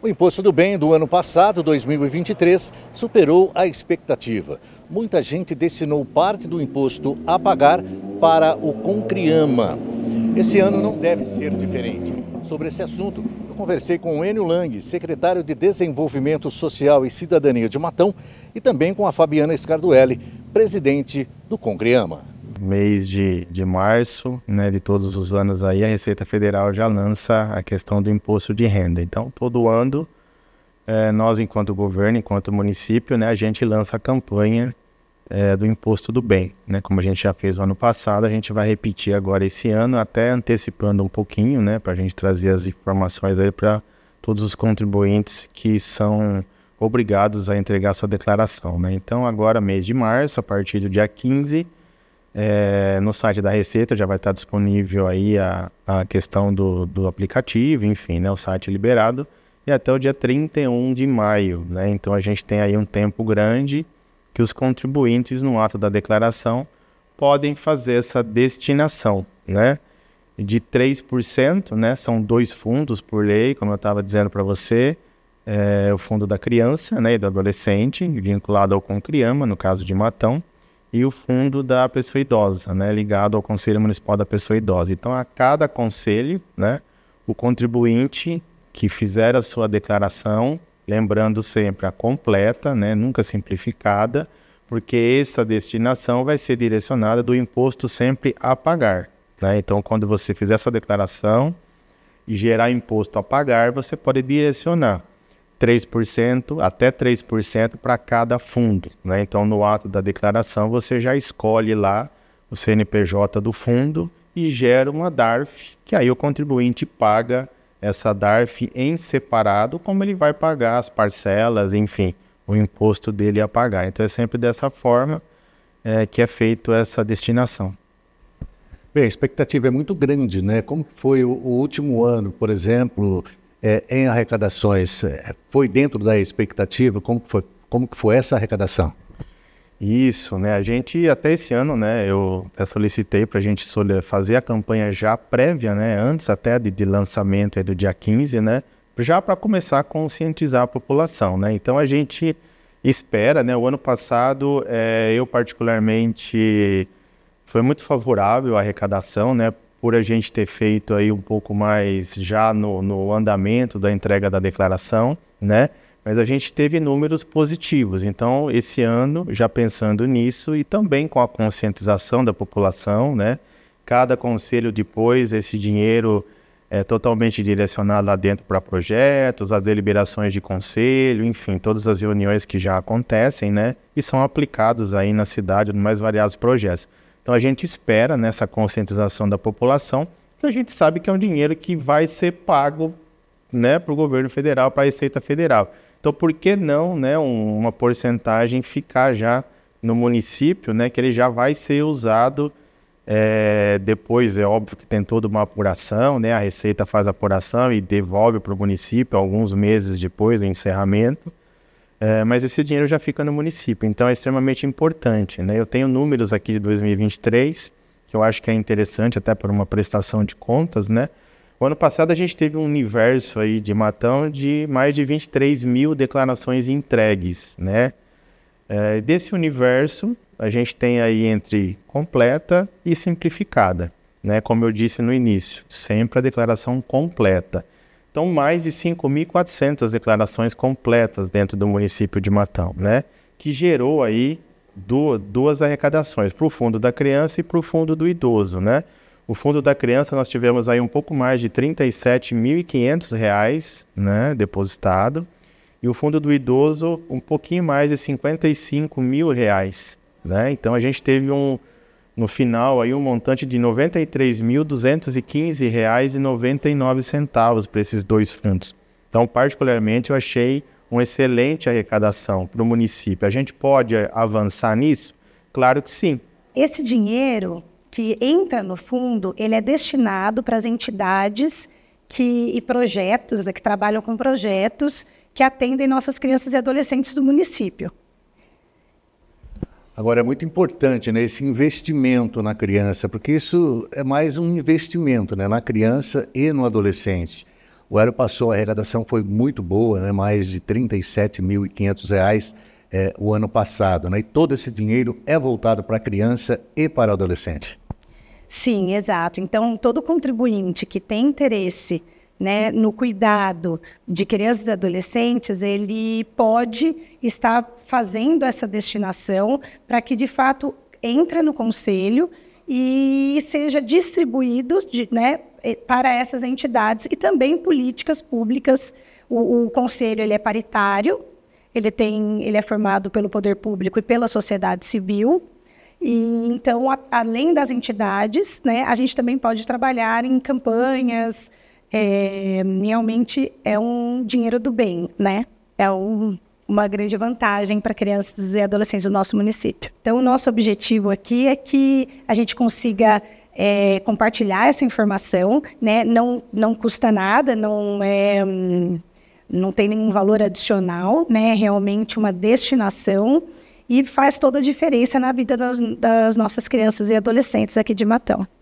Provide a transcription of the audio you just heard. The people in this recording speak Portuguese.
O imposto do bem do ano passado, 2023, superou a expectativa. Muita gente destinou parte do imposto a pagar para o Concriama. Esse ano não deve ser diferente. Sobre esse assunto, eu conversei com o Enio Lang, secretário de Desenvolvimento Social e Cidadania de Matão, e também com a Fabiana Scarduelli, presidente do Concriama mês de, de março né, de todos os anos aí, a Receita Federal já lança a questão do imposto de renda. Então, todo ano, é, nós, enquanto governo, enquanto município, né, a gente lança a campanha é, do imposto do bem. Né? Como a gente já fez o ano passado, a gente vai repetir agora esse ano, até antecipando um pouquinho, né, para a gente trazer as informações aí para todos os contribuintes que são obrigados a entregar sua declaração. Né? Então, agora, mês de março, a partir do dia 15, é, no site da Receita já vai estar disponível aí a, a questão do, do aplicativo, enfim, né, o site liberado, e até o dia 31 de maio. Né? Então a gente tem aí um tempo grande que os contribuintes, no ato da declaração, podem fazer essa destinação né? de 3%, né? são dois fundos por lei, como eu estava dizendo para você, é, o fundo da criança né, e do adolescente, vinculado ao Concriama, no caso de Matão, e o fundo da pessoa idosa, né, ligado ao Conselho Municipal da Pessoa Idosa. Então, a cada conselho, né, o contribuinte que fizer a sua declaração, lembrando sempre a completa, né, nunca simplificada, porque essa destinação vai ser direcionada do imposto sempre a pagar. Né? Então, quando você fizer a sua declaração e gerar imposto a pagar, você pode direcionar 3% até 3% para cada fundo. Né? Então, no ato da declaração, você já escolhe lá o CNPJ do fundo e gera uma DARF, que aí o contribuinte paga essa DARF em separado, como ele vai pagar as parcelas, enfim, o imposto dele a pagar. Então, é sempre dessa forma é, que é feito essa destinação. Bem, a expectativa é muito grande, né? Como foi o, o último ano, por exemplo, é, em arrecadações é, foi dentro da expectativa? Como que foi, como que foi essa arrecadação? Isso, né? A gente até esse ano, né? Eu até solicitei para a gente fazer a campanha já prévia, né? Antes até de, de lançamento é do dia 15, né? Já para começar a conscientizar a população, né? Então a gente espera, né? O ano passado é, eu particularmente foi muito favorável a arrecadação, né? por a gente ter feito aí um pouco mais já no, no andamento da entrega da declaração, né? mas a gente teve números positivos. Então, esse ano, já pensando nisso e também com a conscientização da população, né? Cada conselho depois, esse dinheiro é totalmente direcionado lá dentro para projetos, as deliberações de conselho, enfim, todas as reuniões que já acontecem, né? E são aplicados aí na cidade nos mais variados projetos. Então a gente espera nessa conscientização da população, que a gente sabe que é um dinheiro que vai ser pago né, para o governo federal, para a Receita Federal. Então por que não né, uma porcentagem ficar já no município, né, que ele já vai ser usado é, depois, é óbvio que tem toda uma apuração, né, a Receita faz a apuração e devolve para o município alguns meses depois do encerramento. É, mas esse dinheiro já fica no município, então é extremamente importante. Né? Eu tenho números aqui de 2023, que eu acho que é interessante até por uma prestação de contas. Né? O ano passado a gente teve um universo aí de matão de mais de 23 mil declarações entregues. Né? É, desse universo, a gente tem aí entre completa e simplificada. Né? Como eu disse no início, sempre a declaração completa são mais de 5.400 declarações completas dentro do município de Matão, né? Que gerou aí duas, duas arrecadações, para o Fundo da Criança e para o Fundo do Idoso, né? O Fundo da Criança nós tivemos aí um pouco mais de R$ 37.500, né, depositado. E o Fundo do Idoso, um pouquinho mais de R$ 55 mil, reais, né? Então, a gente teve um no final aí um montante de R$ 93.215,99 para esses dois fundos. Então, particularmente, eu achei uma excelente arrecadação para o município. A gente pode eh, avançar nisso? Claro que sim. Esse dinheiro que entra no fundo, ele é destinado para as entidades que, e projetos, né, que trabalham com projetos que atendem nossas crianças e adolescentes do município. Agora, é muito importante né, esse investimento na criança, porque isso é mais um investimento né, na criança e no adolescente. O Aero passou, a arrecadação foi muito boa, né, mais de R$ 37.500 é, o ano passado. Né, e todo esse dinheiro é voltado para a criança e para o adolescente. Sim, exato. Então, todo contribuinte que tem interesse né, no cuidado de crianças e adolescentes, ele pode estar fazendo essa destinação para que, de fato, entre no conselho e seja distribuído de, né, para essas entidades e também políticas públicas. O, o conselho ele é paritário, ele, tem, ele é formado pelo poder público e pela sociedade civil. E, então, a, além das entidades, né, a gente também pode trabalhar em campanhas, é, realmente é um dinheiro do bem, né? É um, uma grande vantagem para crianças e adolescentes do nosso município. Então, o nosso objetivo aqui é que a gente consiga é, compartilhar essa informação, né? Não, não custa nada, não é. não tem nenhum valor adicional, né? É realmente uma destinação e faz toda a diferença na vida das, das nossas crianças e adolescentes aqui de Matão.